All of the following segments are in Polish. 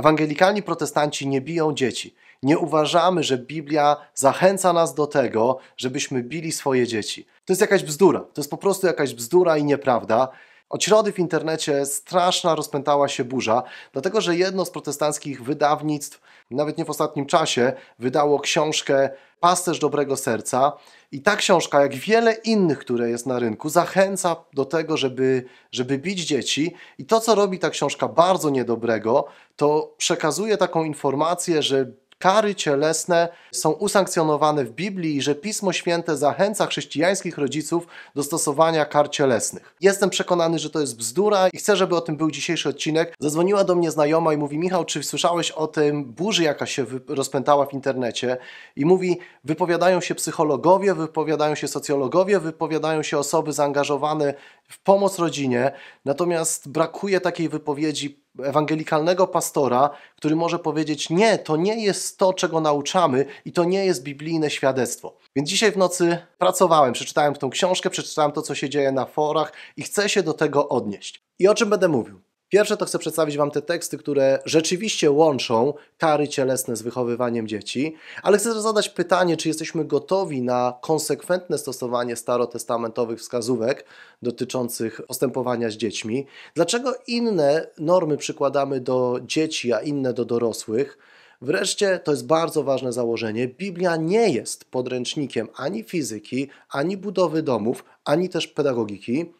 Ewangelikalni protestanci nie biją dzieci. Nie uważamy, że Biblia zachęca nas do tego, żebyśmy bili swoje dzieci. To jest jakaś bzdura. To jest po prostu jakaś bzdura i nieprawda. Od środy w internecie straszna rozpętała się burza, dlatego że jedno z protestanckich wydawnictw, nawet nie w ostatnim czasie, wydało książkę Pasterz Dobrego Serca. I ta książka, jak wiele innych, które jest na rynku, zachęca do tego, żeby, żeby bić dzieci. I to, co robi ta książka bardzo niedobrego, to przekazuje taką informację, że kary cielesne są usankcjonowane w Biblii i że Pismo Święte zachęca chrześcijańskich rodziców do stosowania kar cielesnych. Jestem przekonany, że to jest bzdura i chcę, żeby o tym był dzisiejszy odcinek. Zadzwoniła do mnie znajoma i mówi: Michał, czy słyszałeś o tym burzy, jaka się rozpętała w internecie? I mówi: Wypowiadają się psychologowie, wypowiadają się socjologowie, wypowiadają się osoby zaangażowane w pomoc rodzinie, natomiast brakuje takiej wypowiedzi ewangelikalnego pastora, który może powiedzieć: Nie, to nie jest to, czego nauczamy, i to nie jest biblijne świadectwo. Więc dzisiaj w nocy pracowałem, przeczytałem tą książkę, przeczytałem to, co się dzieje na forach i chcę się do tego odnieść. I o czym będę mówił? Pierwsze to chcę przedstawić Wam te teksty, które rzeczywiście łączą kary cielesne z wychowywaniem dzieci, ale chcę zadać pytanie, czy jesteśmy gotowi na konsekwentne stosowanie starotestamentowych wskazówek dotyczących postępowania z dziećmi. Dlaczego inne normy przykładamy do dzieci, a inne do dorosłych? Wreszcie, to jest bardzo ważne założenie, Biblia nie jest podręcznikiem ani fizyki, ani budowy domów, ani też pedagogiki.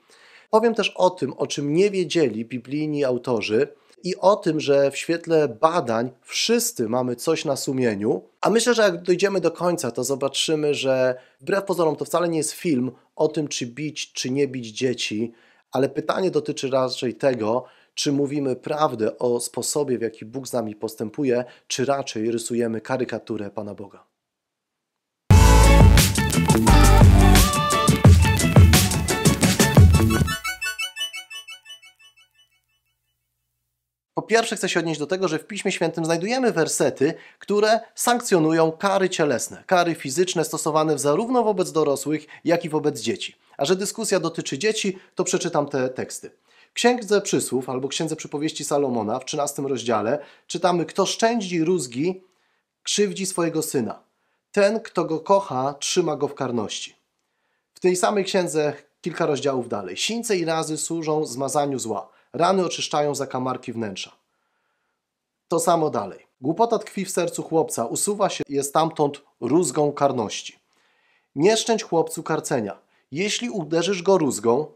Powiem też o tym, o czym nie wiedzieli biblijni autorzy i o tym, że w świetle badań wszyscy mamy coś na sumieniu. A myślę, że jak dojdziemy do końca, to zobaczymy, że wbrew pozorom to wcale nie jest film o tym, czy bić, czy nie bić dzieci, ale pytanie dotyczy raczej tego, czy mówimy prawdę o sposobie, w jaki Bóg z nami postępuje, czy raczej rysujemy karykaturę Pana Boga. Po pierwsze chcę się odnieść do tego, że w Piśmie Świętym znajdujemy wersety, które sankcjonują kary cielesne, kary fizyczne stosowane zarówno wobec dorosłych, jak i wobec dzieci. A że dyskusja dotyczy dzieci, to przeczytam te teksty. W Księdze Przysłów albo Księdze Przypowieści Salomona w 13 rozdziale czytamy, kto szczędzi rózgi, krzywdzi swojego syna. Ten, kto go kocha, trzyma go w karności. W tej samej księdze kilka rozdziałów dalej. Sińce i razy służą zmazaniu zła Rany oczyszczają zakamarki wnętrza. To samo dalej. Głupota tkwi w sercu chłopca, usuwa się jest stamtąd rózgą karności. Nieszczęść chłopcu karcenia. Jeśli uderzysz go rózgą,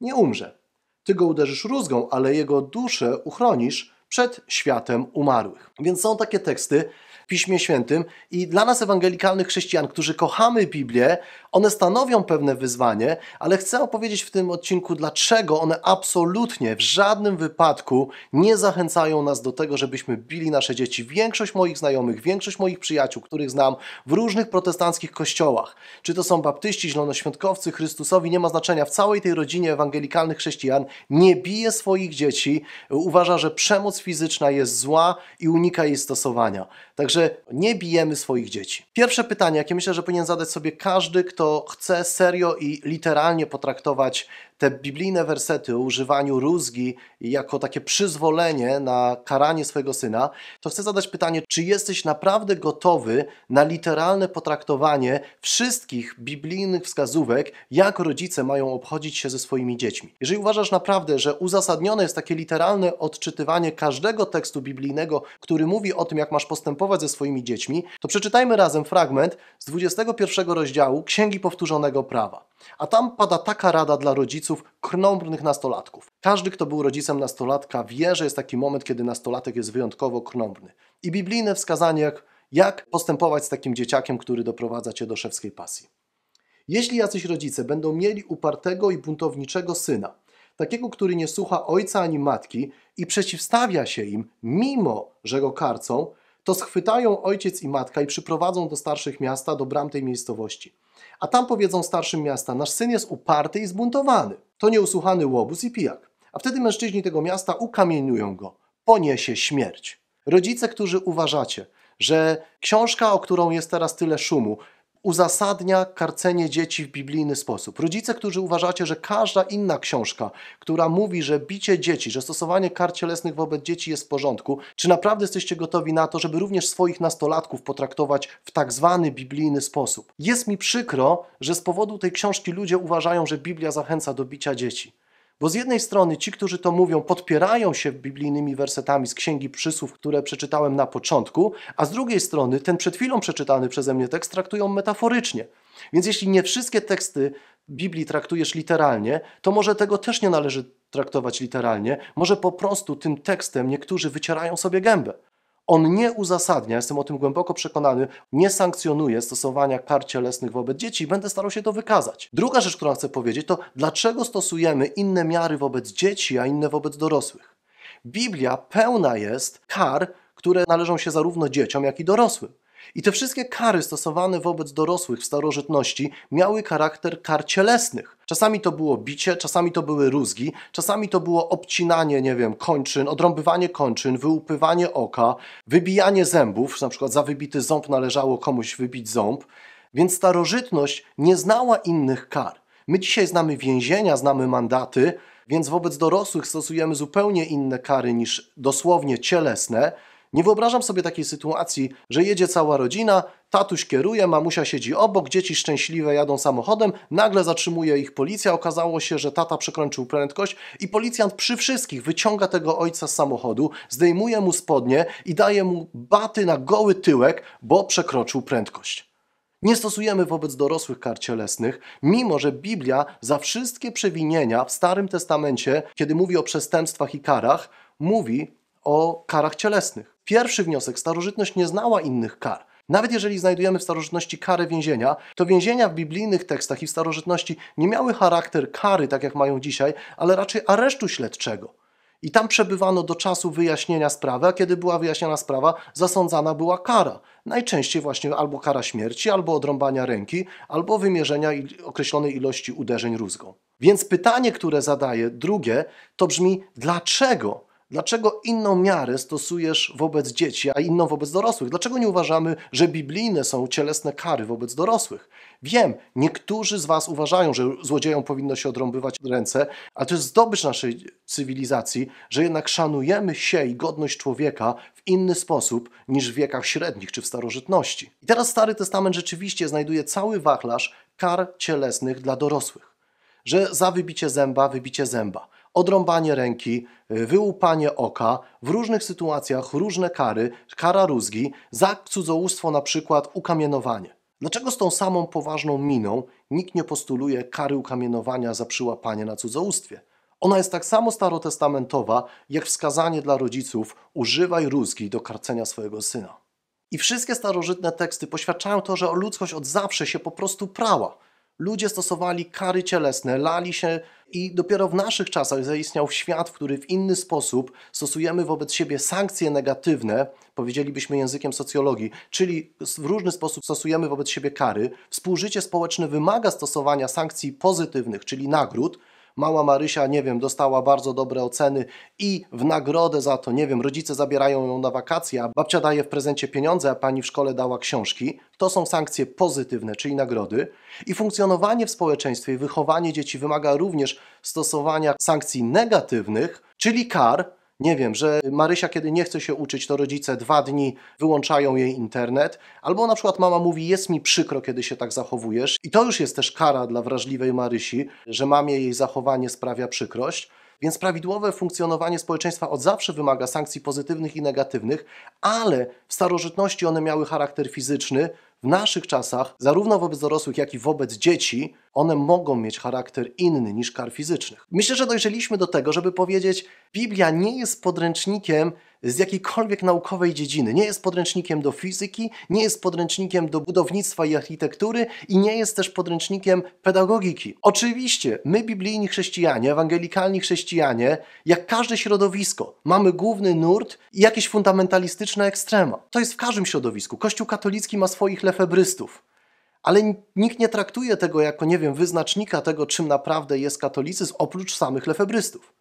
nie umrze. Ty go uderzysz rózgą, ale jego duszę uchronisz przed światem umarłych. Więc są takie teksty w Piśmie Świętym i dla nas ewangelikalnych chrześcijan, którzy kochamy Biblię, one stanowią pewne wyzwanie, ale chcę opowiedzieć w tym odcinku, dlaczego one absolutnie w żadnym wypadku nie zachęcają nas do tego, żebyśmy bili nasze dzieci. Większość moich znajomych, większość moich przyjaciół, których znam w różnych protestanckich kościołach, czy to są baptyści, zielonoświątkowcy, Chrystusowi, nie ma znaczenia, w całej tej rodzinie ewangelikalnych chrześcijan nie bije swoich dzieci, uważa, że przemoc fizyczna jest zła i unika jej stosowania. Także nie bijemy swoich dzieci. Pierwsze pytanie, jakie myślę, że powinien zadać sobie każdy, kto chce serio i literalnie potraktować te biblijne wersety o używaniu rózgi jako takie przyzwolenie na karanie swojego syna, to chcę zadać pytanie, czy jesteś naprawdę gotowy na literalne potraktowanie wszystkich biblijnych wskazówek, jak rodzice mają obchodzić się ze swoimi dziećmi. Jeżeli uważasz naprawdę, że uzasadnione jest takie literalne odczytywanie każdego tekstu biblijnego, który mówi o tym, jak masz postępować ze swoimi dziećmi, to przeczytajmy razem fragment z 21 rozdziału Księgi Powtórzonego Prawa. A tam pada taka rada dla rodziców, rodziców krnąbrnych nastolatków. Każdy, kto był rodzicem nastolatka, wie, że jest taki moment, kiedy nastolatek jest wyjątkowo krnąbrny. I biblijne wskazanie, jak, jak postępować z takim dzieciakiem, który doprowadza cię do szewskiej pasji. Jeśli jacyś rodzice będą mieli upartego i buntowniczego syna, takiego, który nie słucha ojca ani matki i przeciwstawia się im, mimo że go karcą, to schwytają ojciec i matka i przyprowadzą do starszych miasta, do bram tej miejscowości. A tam powiedzą starszym miasta, nasz syn jest uparty i zbuntowany. To nieusłuchany łobuz i pijak. A wtedy mężczyźni tego miasta ukamienują go. Poniesie śmierć. Rodzice, którzy uważacie, że książka, o którą jest teraz tyle szumu, uzasadnia karcenie dzieci w biblijny sposób. Rodzice, którzy uważacie, że każda inna książka, która mówi, że bicie dzieci, że stosowanie kar cielesnych wobec dzieci jest w porządku, czy naprawdę jesteście gotowi na to, żeby również swoich nastolatków potraktować w tak zwany biblijny sposób? Jest mi przykro, że z powodu tej książki ludzie uważają, że Biblia zachęca do bicia dzieci. Bo z jednej strony ci, którzy to mówią, podpierają się biblijnymi wersetami z Księgi Przysłów, które przeczytałem na początku, a z drugiej strony ten przed chwilą przeczytany przeze mnie tekst traktują metaforycznie. Więc jeśli nie wszystkie teksty Biblii traktujesz literalnie, to może tego też nie należy traktować literalnie. Może po prostu tym tekstem niektórzy wycierają sobie gębę. On nie uzasadnia, jestem o tym głęboko przekonany, nie sankcjonuje stosowania kar cielesnych wobec dzieci i będę starał się to wykazać. Druga rzecz, którą chcę powiedzieć, to dlaczego stosujemy inne miary wobec dzieci, a inne wobec dorosłych. Biblia pełna jest kar, które należą się zarówno dzieciom, jak i dorosłym. I te wszystkie kary stosowane wobec dorosłych w starożytności miały charakter kar cielesnych. Czasami to było bicie, czasami to były rózgi, czasami to było obcinanie, nie wiem, kończyn, odrąbywanie kończyn, wyłupywanie oka, wybijanie zębów, na przykład za wybity ząb należało komuś wybić ząb. Więc starożytność nie znała innych kar. My dzisiaj znamy więzienia, znamy mandaty, więc wobec dorosłych stosujemy zupełnie inne kary niż dosłownie cielesne. Nie wyobrażam sobie takiej sytuacji, że jedzie cała rodzina, tatuś kieruje, mamusia siedzi obok, dzieci szczęśliwe jadą samochodem, nagle zatrzymuje ich policja, okazało się, że tata przekroczył prędkość i policjant przy wszystkich wyciąga tego ojca z samochodu, zdejmuje mu spodnie i daje mu baty na goły tyłek, bo przekroczył prędkość. Nie stosujemy wobec dorosłych kar cielesnych, mimo że Biblia za wszystkie przewinienia w Starym Testamencie, kiedy mówi o przestępstwach i karach, mówi o karach cielesnych. Pierwszy wniosek, starożytność nie znała innych kar. Nawet jeżeli znajdujemy w starożytności karę więzienia, to więzienia w biblijnych tekstach i w starożytności nie miały charakter kary, tak jak mają dzisiaj, ale raczej aresztu śledczego. I tam przebywano do czasu wyjaśnienia sprawy, a kiedy była wyjaśniana sprawa, zasądzana była kara. Najczęściej właśnie albo kara śmierci, albo odrąbania ręki, albo wymierzenia określonej ilości uderzeń rózgą. Więc pytanie, które zadaję, drugie, to brzmi dlaczego? Dlaczego inną miarę stosujesz wobec dzieci, a inną wobec dorosłych? Dlaczego nie uważamy, że biblijne są cielesne kary wobec dorosłych? Wiem, niektórzy z Was uważają, że złodziejom powinno się odrąbywać ręce, ale to jest zdobycz naszej cywilizacji, że jednak szanujemy się i godność człowieka w inny sposób niż w wiekach średnich czy w starożytności. I teraz Stary Testament rzeczywiście znajduje cały wachlarz kar cielesnych dla dorosłych. Że za wybicie zęba, wybicie zęba odrąbanie ręki, y, wyłupanie oka, w różnych sytuacjach różne kary, kara rózgi, za cudzołóstwo na przykład ukamienowanie. Dlaczego z tą samą poważną miną nikt nie postuluje kary ukamienowania za przyłapanie na cudzołóstwie? Ona jest tak samo starotestamentowa, jak wskazanie dla rodziców używaj rózgi do karcenia swojego syna. I wszystkie starożytne teksty poświadczają to, że ludzkość od zawsze się po prostu prała. Ludzie stosowali kary cielesne, lali się i dopiero w naszych czasach zaistniał świat, w który w inny sposób stosujemy wobec siebie sankcje negatywne, powiedzielibyśmy językiem socjologii, czyli w różny sposób stosujemy wobec siebie kary. Współżycie społeczne wymaga stosowania sankcji pozytywnych, czyli nagród, Mała Marysia, nie wiem, dostała bardzo dobre oceny i w nagrodę za to, nie wiem, rodzice zabierają ją na wakacje, a babcia daje w prezencie pieniądze, a pani w szkole dała książki. To są sankcje pozytywne, czyli nagrody. I funkcjonowanie w społeczeństwie i wychowanie dzieci wymaga również stosowania sankcji negatywnych, czyli kar, nie wiem, że Marysia, kiedy nie chce się uczyć, to rodzice dwa dni wyłączają jej internet, albo na przykład mama mówi, jest mi przykro, kiedy się tak zachowujesz, i to już jest też kara dla wrażliwej Marysi, że mamie jej zachowanie sprawia przykrość. Więc prawidłowe funkcjonowanie społeczeństwa od zawsze wymaga sankcji pozytywnych i negatywnych, ale w starożytności one miały charakter fizyczny, w naszych czasach, zarówno wobec dorosłych, jak i wobec dzieci, one mogą mieć charakter inny niż kar fizycznych. Myślę, że dojrzeliśmy do tego, żeby powiedzieć, Biblia nie jest podręcznikiem z jakiejkolwiek naukowej dziedziny. Nie jest podręcznikiem do fizyki, nie jest podręcznikiem do budownictwa i architektury i nie jest też podręcznikiem pedagogiki. Oczywiście my, biblijni chrześcijanie, ewangelikalni chrześcijanie, jak każde środowisko, mamy główny nurt i jakieś fundamentalistyczne ekstrema. To jest w każdym środowisku. Kościół katolicki ma swoich lefebrystów ale nikt nie traktuje tego jako, nie wiem, wyznacznika tego, czym naprawdę jest katolicyzm, oprócz samych lefebrystów.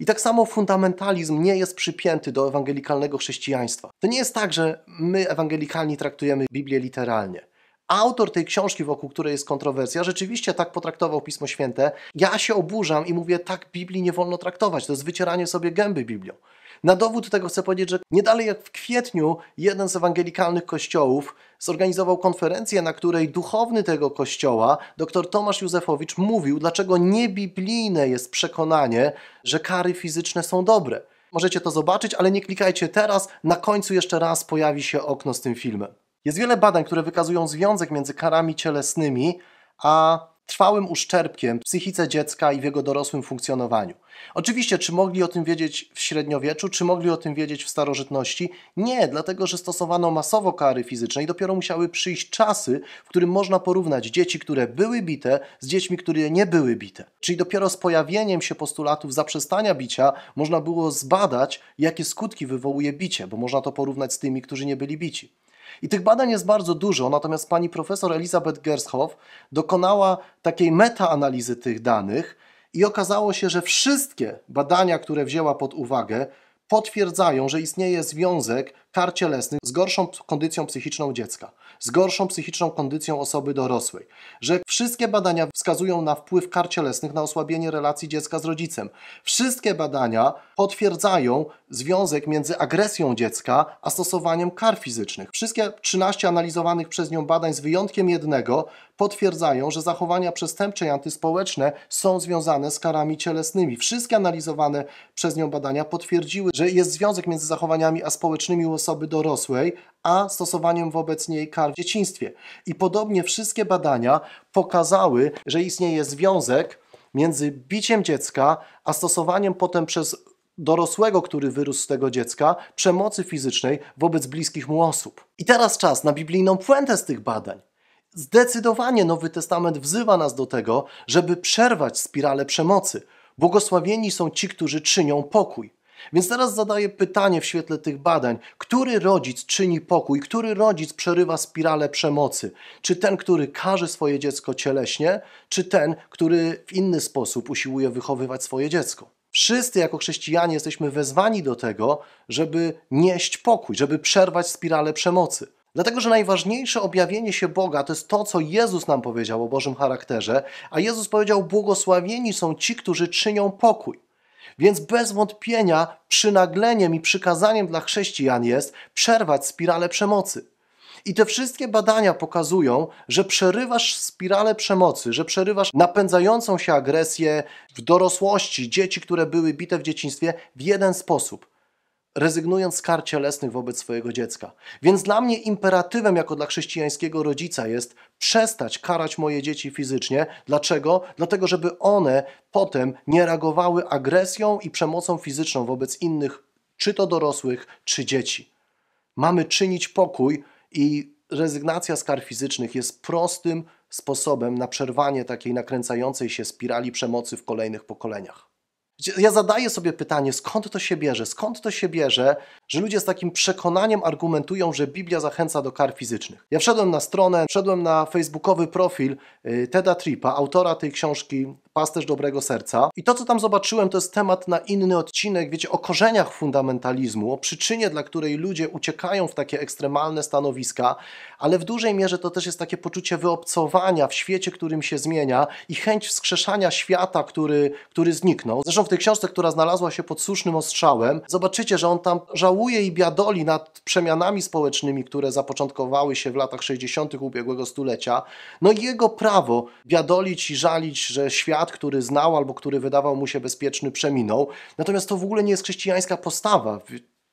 I tak samo fundamentalizm nie jest przypięty do ewangelikalnego chrześcijaństwa. To nie jest tak, że my, ewangelikalni, traktujemy Biblię literalnie. Autor tej książki, wokół której jest kontrowersja, rzeczywiście tak potraktował Pismo Święte. Ja się oburzam i mówię, tak Biblii nie wolno traktować, to jest wycieranie sobie gęby Biblią. Na dowód tego chcę powiedzieć, że nie dalej jak w kwietniu jeden z ewangelikalnych kościołów zorganizował konferencję, na której duchowny tego kościoła, dr Tomasz Józefowicz, mówił, dlaczego niebiblijne jest przekonanie, że kary fizyczne są dobre. Możecie to zobaczyć, ale nie klikajcie teraz, na końcu jeszcze raz pojawi się okno z tym filmem. Jest wiele badań, które wykazują związek między karami cielesnymi a trwałym uszczerbkiem w psychice dziecka i w jego dorosłym funkcjonowaniu. Oczywiście, czy mogli o tym wiedzieć w średniowieczu, czy mogli o tym wiedzieć w starożytności? Nie, dlatego że stosowano masowo kary fizyczne i dopiero musiały przyjść czasy, w którym można porównać dzieci, które były bite, z dziećmi, które nie były bite. Czyli dopiero z pojawieniem się postulatów zaprzestania bicia można było zbadać, jakie skutki wywołuje bicie, bo można to porównać z tymi, którzy nie byli bici. I tych badań jest bardzo dużo, natomiast pani profesor Elisabeth Gershoff dokonała takiej metaanalizy tych danych i okazało się, że wszystkie badania, które wzięła pod uwagę, potwierdzają, że istnieje związek kar cielesnych z gorszą kondycją psychiczną dziecka, z gorszą psychiczną kondycją osoby dorosłej, że wszystkie badania wskazują na wpływ kar cielesnych na osłabienie relacji dziecka z rodzicem. Wszystkie badania potwierdzają związek między agresją dziecka a stosowaniem kar fizycznych. Wszystkie 13 analizowanych przez nią badań, z wyjątkiem jednego, potwierdzają, że zachowania przestępcze i antyspołeczne są związane z karami cielesnymi. Wszystkie analizowane przez nią badania potwierdziły, że jest związek między zachowaniami a społecznymi osoby dorosłej, a stosowaniem wobec niej kar w dzieciństwie. I podobnie wszystkie badania pokazały, że istnieje związek między biciem dziecka, a stosowaniem potem przez dorosłego, który wyrósł z tego dziecka, przemocy fizycznej wobec bliskich mu osób. I teraz czas na biblijną puentę z tych badań. Zdecydowanie Nowy Testament wzywa nas do tego, żeby przerwać spiralę przemocy. Błogosławieni są ci, którzy czynią pokój. Więc teraz zadaję pytanie w świetle tych badań: który rodzic czyni pokój, który rodzic przerywa spiralę przemocy? Czy ten, który każe swoje dziecko cieleśnie, czy ten, który w inny sposób usiłuje wychowywać swoje dziecko? Wszyscy jako chrześcijanie jesteśmy wezwani do tego, żeby nieść pokój, żeby przerwać spiralę przemocy. Dlatego, że najważniejsze objawienie się Boga to jest to, co Jezus nam powiedział o Bożym charakterze, a Jezus powiedział: Błogosławieni są ci, którzy czynią pokój. Więc bez wątpienia przynagleniem i przykazaniem dla chrześcijan jest przerwać spiralę przemocy. I te wszystkie badania pokazują, że przerywasz spiralę przemocy, że przerywasz napędzającą się agresję w dorosłości dzieci, które były bite w dzieciństwie, w jeden sposób – rezygnując z kar cielesnych wobec swojego dziecka. Więc dla mnie imperatywem jako dla chrześcijańskiego rodzica jest przestać karać moje dzieci fizycznie. Dlaczego? Dlatego, żeby one potem nie reagowały agresją i przemocą fizyczną wobec innych, czy to dorosłych, czy dzieci. Mamy czynić pokój i rezygnacja z kar fizycznych jest prostym sposobem na przerwanie takiej nakręcającej się spirali przemocy w kolejnych pokoleniach. Ja zadaję sobie pytanie, skąd to się bierze? Skąd to się bierze, że ludzie z takim przekonaniem argumentują, że Biblia zachęca do kar fizycznych? Ja wszedłem na stronę, wszedłem na facebookowy profil y, Teda Tripa, autora tej książki Pasterz Dobrego Serca i to, co tam zobaczyłem, to jest temat na inny odcinek, wiecie, o korzeniach fundamentalizmu, o przyczynie, dla której ludzie uciekają w takie ekstremalne stanowiska, ale w dużej mierze to też jest takie poczucie wyobcowania w świecie, którym się zmienia i chęć wskrzeszania świata, który, który zniknął. Zresztą w tej książce, która znalazła się pod słusznym ostrzałem, zobaczycie, że on tam żałuje i biadoli nad przemianami społecznymi, które zapoczątkowały się w latach 60. ubiegłego stulecia. No i jego prawo biadolić i żalić, że świat, który znał albo który wydawał mu się bezpieczny, przeminął. Natomiast to w ogóle nie jest chrześcijańska postawa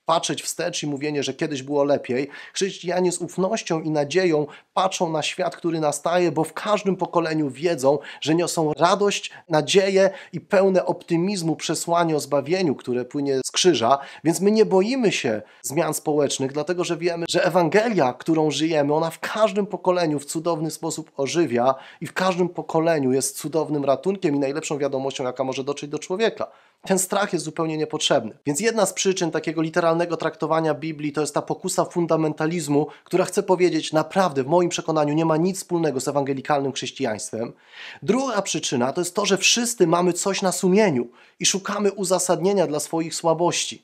patrzeć wstecz i mówienie, że kiedyś było lepiej. Chrześcijanie z ufnością i nadzieją patrzą na świat, który nastaje, bo w każdym pokoleniu wiedzą, że niosą radość, nadzieję i pełne optymizmu przesłanie o zbawieniu, które płynie krzyża, więc my nie boimy się zmian społecznych, dlatego że wiemy, że Ewangelia, którą żyjemy, ona w każdym pokoleniu w cudowny sposób ożywia i w każdym pokoleniu jest cudownym ratunkiem i najlepszą wiadomością, jaka może dotrzeć do człowieka. Ten strach jest zupełnie niepotrzebny. Więc jedna z przyczyn takiego literalnego traktowania Biblii to jest ta pokusa fundamentalizmu, która chce powiedzieć, naprawdę w moim przekonaniu nie ma nic wspólnego z ewangelikalnym chrześcijaństwem. Druga przyczyna to jest to, że wszyscy mamy coś na sumieniu i szukamy uzasadnienia dla swoich słabości słabości.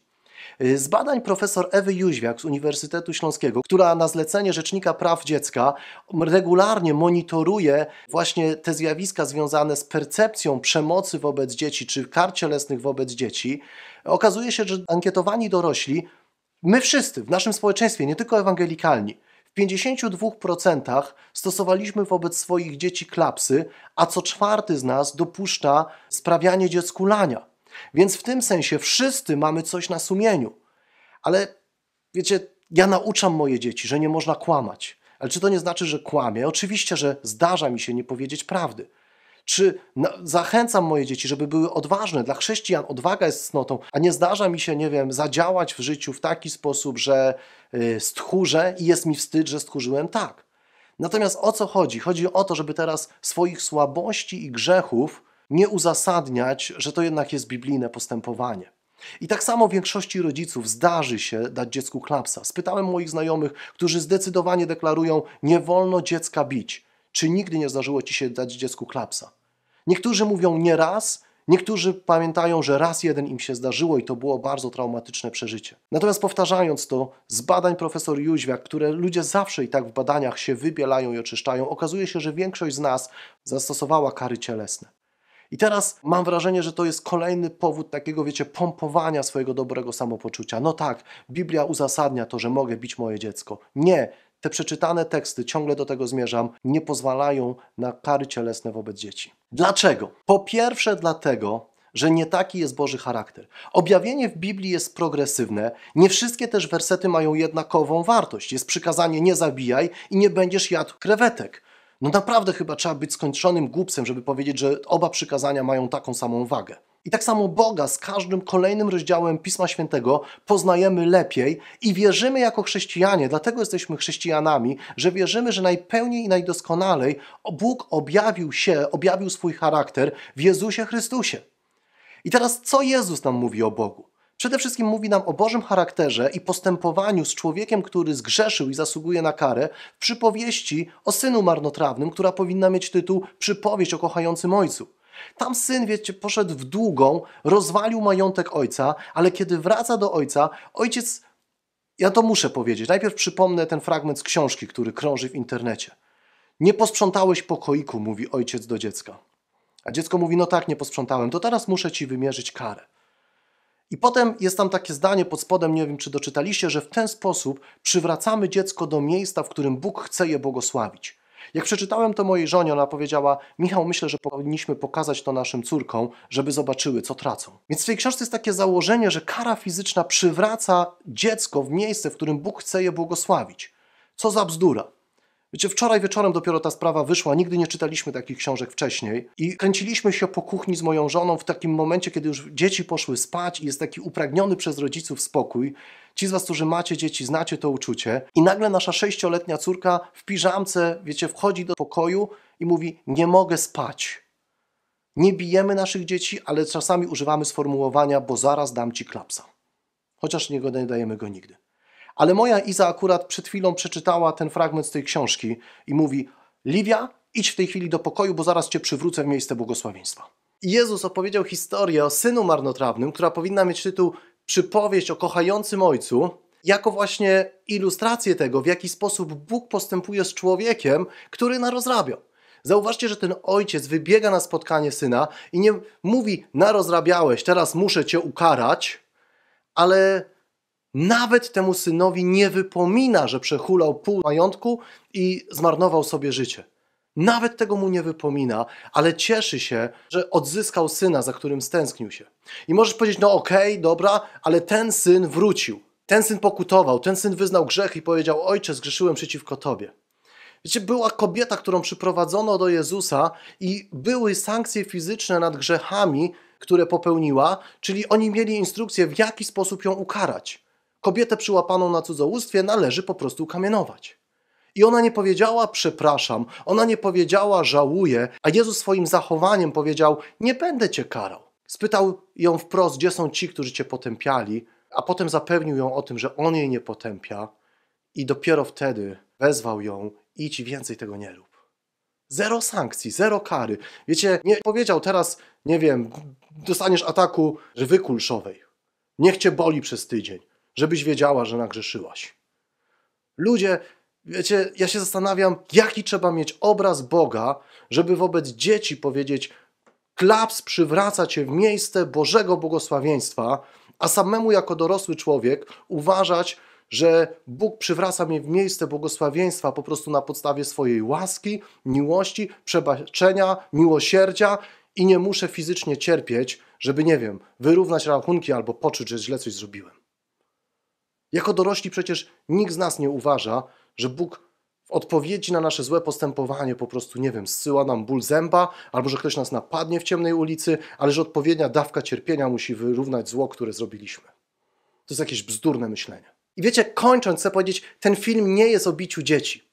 Y, z badań profesor Ewy Jóźwiak z Uniwersytetu Śląskiego, która na zlecenie Rzecznika Praw Dziecka regularnie monitoruje właśnie te zjawiska związane z percepcją przemocy wobec dzieci czy kar cielesnych wobec dzieci, okazuje się, że ankietowani dorośli, my wszyscy w naszym społeczeństwie, nie tylko ewangelikalni, w 52% stosowaliśmy wobec swoich dzieci klapsy, a co czwarty z nas dopuszcza sprawianie dziecku lania. Więc w tym sensie wszyscy mamy coś na sumieniu. Ale wiecie, ja nauczam moje dzieci, że nie można kłamać. Ale czy to nie znaczy, że kłamię? Oczywiście, że zdarza mi się nie powiedzieć prawdy. Czy na, zachęcam moje dzieci, żeby były odważne? Dla chrześcijan odwaga jest cnotą, a nie zdarza mi się, nie wiem, zadziałać w życiu w taki sposób, że yy, stchórzę i jest mi wstyd, że stchórzyłem tak. Natomiast o co chodzi? Chodzi o to, żeby teraz swoich słabości i grzechów nie uzasadniać, że to jednak jest biblijne postępowanie. I tak samo większości rodziców zdarzy się dać dziecku klapsa. Spytałem moich znajomych, którzy zdecydowanie deklarują, nie wolno dziecka bić. Czy nigdy nie zdarzyło ci się dać dziecku klapsa? Niektórzy mówią nie raz, niektórzy pamiętają, że raz jeden im się zdarzyło i to było bardzo traumatyczne przeżycie. Natomiast powtarzając to, z badań profesor Jóźwiak, które ludzie zawsze i tak w badaniach się wybielają i oczyszczają, okazuje się, że większość z nas zastosowała kary cielesne. I teraz mam wrażenie, że to jest kolejny powód takiego, wiecie, pompowania swojego dobrego samopoczucia. No tak, Biblia uzasadnia to, że mogę bić moje dziecko. Nie, te przeczytane teksty, ciągle do tego zmierzam, nie pozwalają na kary cielesne wobec dzieci. Dlaczego? Po pierwsze, dlatego, że nie taki jest Boży charakter. Objawienie w Biblii jest progresywne, nie wszystkie też wersety mają jednakową wartość. Jest przykazanie nie zabijaj i nie będziesz jadł krewetek. No naprawdę chyba trzeba być skończonym głupcem, żeby powiedzieć, że oba przykazania mają taką samą wagę. I tak samo Boga z każdym kolejnym rozdziałem Pisma Świętego poznajemy lepiej i wierzymy jako chrześcijanie, dlatego jesteśmy chrześcijanami, że wierzymy, że najpełniej i najdoskonalej Bóg objawił się, objawił swój charakter w Jezusie Chrystusie. I teraz co Jezus nam mówi o Bogu? Przede wszystkim mówi nam o Bożym charakterze i postępowaniu z człowiekiem, który zgrzeszył i zasługuje na karę, w przypowieści o synu marnotrawnym, która powinna mieć tytuł Przypowieść o kochającym ojcu. Tam syn, wiecie, poszedł w długą, rozwalił majątek ojca, ale kiedy wraca do ojca, ojciec. Ja to muszę powiedzieć. Najpierw przypomnę ten fragment z książki, który krąży w internecie. Nie posprzątałeś pokoiku, mówi ojciec do dziecka. A dziecko mówi: No tak, nie posprzątałem, to teraz muszę ci wymierzyć karę. I potem jest tam takie zdanie pod spodem, nie wiem czy doczytaliście, że w ten sposób przywracamy dziecko do miejsca, w którym Bóg chce je błogosławić. Jak przeczytałem to mojej żonie, ona powiedziała: Michał, myślę, że powinniśmy pokazać to naszym córkom, żeby zobaczyły, co tracą. Więc w tej książce jest takie założenie, że kara fizyczna przywraca dziecko w miejsce, w którym Bóg chce je błogosławić. Co za bzdura. Wiecie, wczoraj wieczorem dopiero ta sprawa wyszła, nigdy nie czytaliśmy takich książek wcześniej i kręciliśmy się po kuchni z moją żoną w takim momencie, kiedy już dzieci poszły spać i jest taki upragniony przez rodziców spokój. Ci z Was, którzy macie dzieci, znacie to uczucie. I nagle nasza sześcioletnia córka w piżamce, wiecie, wchodzi do pokoju i mówi, nie mogę spać. Nie bijemy naszych dzieci, ale czasami używamy sformułowania, bo zaraz dam Ci klapsa. Chociaż nie dajemy go nigdy. Ale moja Iza akurat przed chwilą przeczytała ten fragment z tej książki i mówi: Livia, idź w tej chwili do pokoju, bo zaraz cię przywrócę w miejsce błogosławieństwa. Jezus opowiedział historię o synu marnotrawnym, która powinna mieć tytuł Przypowieść o kochającym ojcu, jako właśnie ilustrację tego, w jaki sposób Bóg postępuje z człowiekiem, który narozrabiał. Zauważcie, że ten ojciec wybiega na spotkanie syna i nie mówi narozrabiałeś, teraz muszę cię ukarać, ale nawet temu synowi nie wypomina, że przehulał pół majątku i zmarnował sobie życie. Nawet tego mu nie wypomina, ale cieszy się, że odzyskał syna, za którym stęsknił się. I możesz powiedzieć, no okej, okay, dobra, ale ten syn wrócił. Ten syn pokutował, ten syn wyznał grzech i powiedział, ojcze, zgrzeszyłem przeciwko tobie. Wiecie, była kobieta, którą przyprowadzono do Jezusa i były sankcje fizyczne nad grzechami, które popełniła, czyli oni mieli instrukcję, w jaki sposób ją ukarać. Kobietę przyłapaną na cudzołóstwie należy po prostu kamienować. I ona nie powiedziała przepraszam, ona nie powiedziała żałuję, a Jezus swoim zachowaniem powiedział nie będę cię karał. Spytał ją wprost, gdzie są ci, którzy cię potępiali, a potem zapewnił ją o tym, że on jej nie potępia, i dopiero wtedy wezwał ją: idź więcej tego nie rób. Zero sankcji, zero kary. Wiecie, nie powiedział teraz, nie wiem, dostaniesz ataku żywy kulszowej. Niech cię boli przez tydzień żebyś wiedziała, że nagrzeszyłaś. Ludzie, wiecie, ja się zastanawiam, jaki trzeba mieć obraz Boga, żeby wobec dzieci powiedzieć: klaps przywraca cię w miejsce Bożego błogosławieństwa, a samemu jako dorosły człowiek uważać, że Bóg przywraca mnie w miejsce błogosławieństwa po prostu na podstawie swojej łaski, miłości, przebaczenia, miłosierdzia i nie muszę fizycznie cierpieć, żeby, nie wiem, wyrównać rachunki albo poczuć, że źle coś zrobiłem. Jako dorośli przecież nikt z nas nie uważa, że Bóg w odpowiedzi na nasze złe postępowanie po prostu, nie wiem, zsyła nam ból zęba, albo że ktoś nas napadnie w ciemnej ulicy, ale że odpowiednia dawka cierpienia musi wyrównać zło, które zrobiliśmy. To jest jakieś bzdurne myślenie. I wiecie, kończąc, chcę powiedzieć, ten film nie jest o biciu dzieci.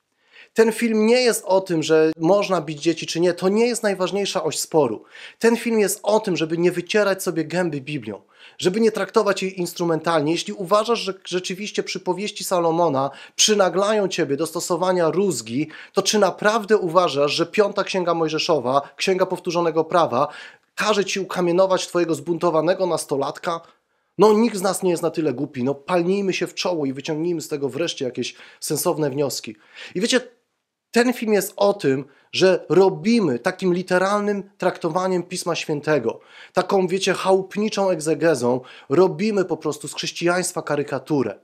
Ten film nie jest o tym, że można bić dzieci czy nie, to nie jest najważniejsza oś sporu. Ten film jest o tym, żeby nie wycierać sobie gęby Biblią, żeby nie traktować jej instrumentalnie. Jeśli uważasz, że rzeczywiście przypowieści Salomona przynaglają ciebie do stosowania rózgi, to czy naprawdę uważasz, że piąta księga Mojżeszowa, księga powtórzonego prawa, każe ci ukamienować twojego zbuntowanego nastolatka? No, nikt z nas nie jest na tyle głupi. No, palnijmy się w czoło i wyciągnijmy z tego wreszcie jakieś sensowne wnioski. I wiecie, ten film jest o tym, że robimy takim literalnym traktowaniem Pisma Świętego, taką, wiecie, chałupniczą egzegezą, robimy po prostu z chrześcijaństwa karykaturę.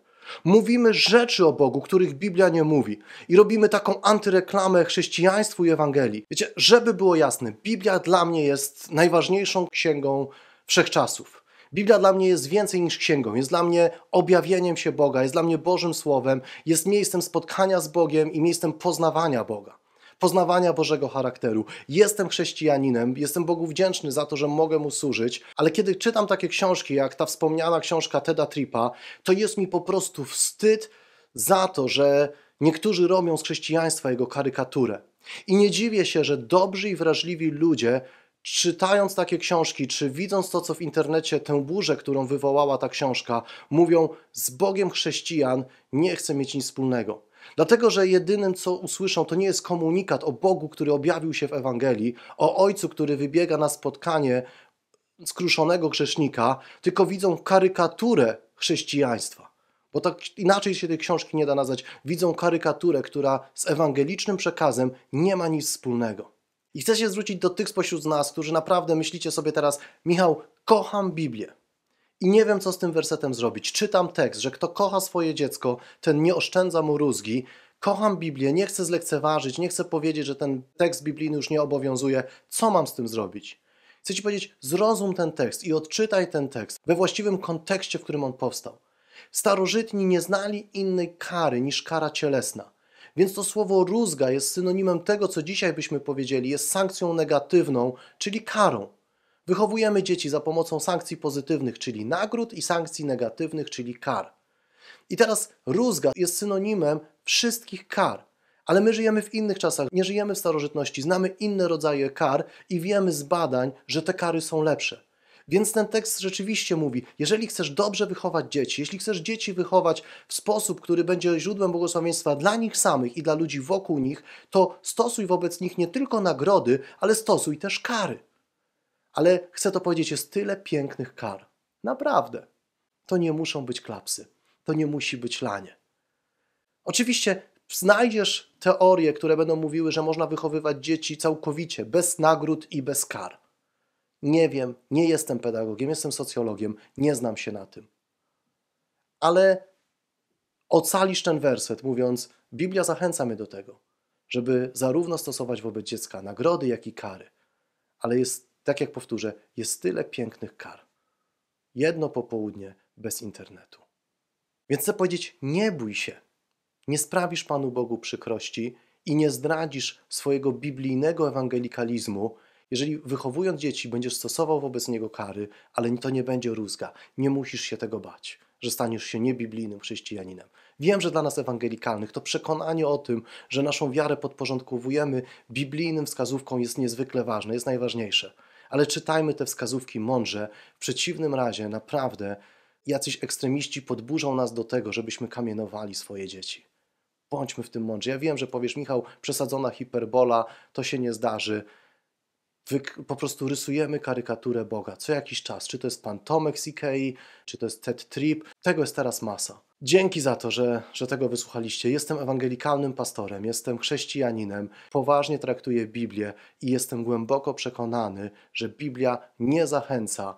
Mówimy rzeczy o Bogu, których Biblia nie mówi i robimy taką antyreklamę chrześcijaństwu i Ewangelii. Wiecie, żeby było jasne, Biblia dla mnie jest najważniejszą księgą wszechczasów. Biblia dla mnie jest więcej niż księgą, jest dla mnie objawieniem się Boga, jest dla mnie Bożym Słowem, jest miejscem spotkania z Bogiem i miejscem poznawania Boga poznawania Bożego charakteru. Jestem chrześcijaninem, jestem Bogu wdzięczny za to, że mogę mu służyć, ale kiedy czytam takie książki, jak ta wspomniana książka Teda Tripa, to jest mi po prostu wstyd za to, że niektórzy robią z chrześcijaństwa jego karykaturę. I nie dziwię się, że dobrzy i wrażliwi ludzie czytając takie książki, czy widząc to, co w internecie, tę burzę, którą wywołała ta książka, mówią: Z Bogiem chrześcijan nie chcę mieć nic wspólnego. Dlatego, że jedynym, co usłyszą, to nie jest komunikat o Bogu, który objawił się w Ewangelii, o Ojcu, który wybiega na spotkanie skruszonego grzesznika, tylko widzą karykaturę chrześcijaństwa bo tak inaczej się tej książki nie da nazwać, widzą karykaturę, która z ewangelicznym przekazem nie ma nic wspólnego. I chcę się zwrócić do tych spośród nas, którzy naprawdę myślicie sobie teraz, Michał, kocham Biblię. I nie wiem, co z tym wersetem zrobić. Czytam tekst, że kto kocha swoje dziecko, ten nie oszczędza mu rózgi. Kocham Biblię, nie chcę zlekceważyć, nie chcę powiedzieć, że ten tekst biblijny już nie obowiązuje. Co mam z tym zrobić? Chcę Ci powiedzieć, zrozum ten tekst i odczytaj ten tekst we właściwym kontekście, w którym on powstał. Starożytni nie znali innej kary niż kara cielesna. Więc to słowo rózga jest synonimem tego, co dzisiaj byśmy powiedzieli, jest sankcją negatywną, czyli karą. Wychowujemy dzieci za pomocą sankcji pozytywnych, czyli nagród, i sankcji negatywnych, czyli kar. I teraz rózga jest synonimem wszystkich kar. Ale my żyjemy w innych czasach, nie żyjemy w starożytności, znamy inne rodzaje kar i wiemy z badań, że te kary są lepsze. Więc ten tekst rzeczywiście mówi, jeżeli chcesz dobrze wychować dzieci, jeśli chcesz dzieci wychować w sposób, który będzie źródłem błogosławieństwa dla nich samych i dla ludzi wokół nich, to stosuj wobec nich nie tylko nagrody, ale stosuj też kary. Ale chcę to powiedzieć, jest tyle pięknych kar. Naprawdę. To nie muszą być klapsy. To nie musi być lanie. Oczywiście znajdziesz teorie, które będą mówiły, że można wychowywać dzieci całkowicie, bez nagród i bez kar. Nie wiem, nie jestem pedagogiem, jestem socjologiem, nie znam się na tym. Ale ocalisz ten werset, mówiąc: Biblia zachęca mnie do tego, żeby zarówno stosować wobec dziecka nagrody, jak i kary. Ale jest, tak jak powtórzę, jest tyle pięknych kar. Jedno popołudnie bez internetu. Więc chcę powiedzieć: nie bój się. Nie sprawisz Panu Bogu przykrości i nie zdradzisz swojego biblijnego ewangelikalizmu, jeżeli wychowując dzieci będziesz stosował wobec niego kary, ale to nie będzie rózga, nie musisz się tego bać, że staniesz się niebiblijnym chrześcijaninem. Wiem, że dla nas ewangelikalnych to przekonanie o tym, że naszą wiarę podporządkowujemy biblijnym wskazówkom jest niezwykle ważne, jest najważniejsze. Ale czytajmy te wskazówki mądrze, w przeciwnym razie naprawdę jacyś ekstremiści podburzą nas do tego, żebyśmy kamienowali swoje dzieci. Bądźmy w tym mądrzy. Ja wiem, że powiesz, Michał, przesadzona hiperbola, to się nie zdarzy po prostu rysujemy karykaturę Boga co jakiś czas. Czy to jest pan Tomek z Ikei, czy to jest Ted Trip. Tego jest teraz masa. Dzięki za to, że, że tego wysłuchaliście. Jestem ewangelikalnym pastorem, jestem chrześcijaninem, poważnie traktuję Biblię i jestem głęboko przekonany, że Biblia nie zachęca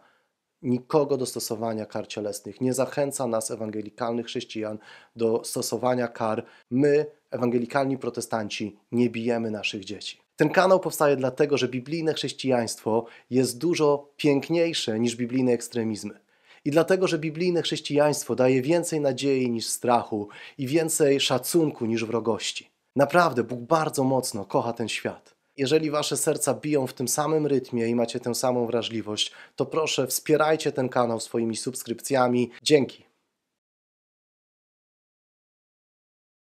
nikogo do stosowania kar cielesnych, nie zachęca nas, ewangelikalnych chrześcijan, do stosowania kar. My, ewangelikalni protestanci, nie bijemy naszych dzieci. Ten kanał powstaje dlatego, że biblijne chrześcijaństwo jest dużo piękniejsze niż biblijne ekstremizmy. I dlatego, że biblijne chrześcijaństwo daje więcej nadziei niż strachu i więcej szacunku niż wrogości. Naprawdę, Bóg bardzo mocno kocha ten świat. Jeżeli wasze serca biją w tym samym rytmie i macie tę samą wrażliwość, to proszę wspierajcie ten kanał swoimi subskrypcjami. Dzięki.